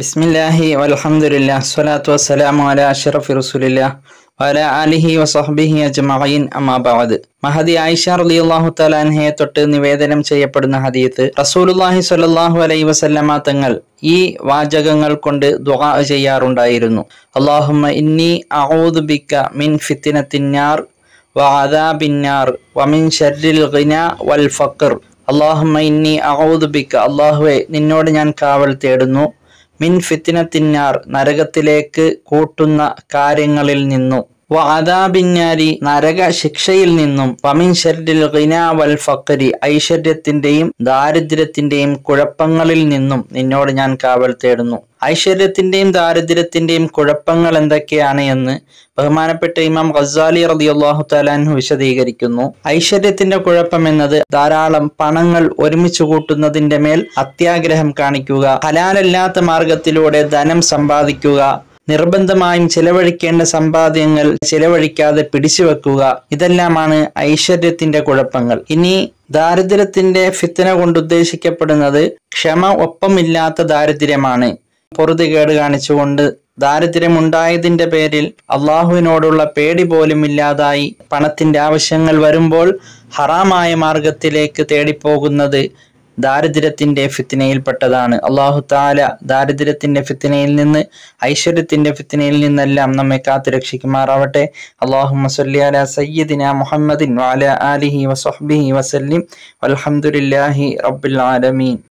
ബിസ്മില്ലാഹി വലഹമുല്ല സ്വലാത്തു വസ്സലാമു അല അഷറഫ് റസൂലില്ല വല അലിഹി വസഹബിഹി അജ്മഈൻ അമാബാദ് മഹദി ആയിഷ റളിയല്ലാഹു തആല തലാൻഹയെ തൊട്ട് നിവേദനം ചെയ്യപ്പെടുന്ന ഹദീത്ത് റസൂലുള്ളാഹി സ്വല്ലല്ലാഹു അലൈഹി വസല്ലമ തങ്ങൾ ഈ വാചകങ്ങൾ കൊണ്ട് ദുആ ചെയ്യാറുണ്ടായിരുന്നു അല്ലാഹുമ്മ ഇന്നി അഊദു ബിക മിൻ ഫിത്നത്തിന്നാർ വഅദാബിന്നാർ വമിൻ ശർരിൽ ഗിന വൽ ഫഖർ അല്ലാഹുമ്മ ഇന്നി അഊദു ബിക അല്ലാഹുവേ നിന്നോട് ഞാൻ കാവൽ തേടുന്നു മിൻ നരകത്തിലേക്ക് കൂട്ടുന്ന കാര്യങ്ങളിൽ നിന്നു വാദാബിന്യാരി നരക ശിക്ഷയിൽ നിന്നും പമിൻഷരിൽ ഷർഡിൽ വൽ ഫക്കരി ഐശ്വര്യത്തിന്റെയും ദാരിദ്ര്യത്തിന്റെയും കുഴപ്പങ്ങളിൽ നിന്നും നിന്നോട് ഞാൻ കാവൽ തേടുന്നു ഐശ്വര്യത്തിന്റെയും ദാരിദ്ര്യത്തിന്റെയും കുഴപ്പങ്ങൾ എന്തൊക്കെയാണ് എന്ന് ബഹുമാനപ്പെട്ട ഇമാം ഖസാലി റളിയല്ലാഹു തലാൻഹു വിശദീകരിക്കുന്നു ഐശ്വര്യത്തിന്റെ കുഴപ്പം എന്നത് ധാരാളം പണങ്ങൾ ഒരുമിച്ച് കൂട്ടുന്നതിന്റെ മേൽ അത്യാഗ്രഹം കാണിക്കുക ഹലാലല്ലാത്ത മാർഗത്തിലൂടെ ധനം സമ്പാദിക്കുക നിർബന്ധമായും ചിലവഴിക്കേണ്ട സമ്പാദ്യങ്ങൾ ചിലവഴിക്കാതെ പിടിച്ചുവെക്കുക ഇതെല്ലാമാണ് ഐശ്വര്യത്തിന്റെ കുഴപ്പങ്ങൾ ഇനി ദാരിദ്ര്യത്തിന്റെ ഫിത്തന കൊണ്ട് ഉദ്ദേശിക്കപ്പെടുന്നത് ക്ഷമ ഒപ്പമില്ലാത്ത ദാരിദ്ര്യമാണ് പൊറുതികേട് കാണിച്ചുകൊണ്ട് ഉണ്ടായതിന്റെ പേരിൽ അള്ളാഹുവിനോടുള്ള പേടി പോലും ഇല്ലാതായി പണത്തിന്റെ ആവശ്യങ്ങൾ വരുമ്പോൾ ഹറാമായ മാർഗത്തിലേക്ക് തേടിപ്പോകുന്നത് ദാരിദ്ര്യത്തിന്റെ ഫിത്തിനയിൽപ്പെട്ടതാണ് അള്ളാഹു താല ദാരിദ്ര്യത്തിന്റെ ഫിത്തിനയിൽ നിന്ന് ഐശ്വര്യത്തിന്റെ ഫിത്തിനയിൽ നിന്നെല്ലാം നമ്മെ കാത്തു രക്ഷിക്കുമാറാവട്ടെ അള്ളാഹു മസല്ലി അല സയ്യദിന മുഹമ്മദിൻ വാല ആലിഹി വസഹ്ബിഹി വസല്ലിം അലഹമുല്ലാഹി റബ്ബുൽ ആലമീൻ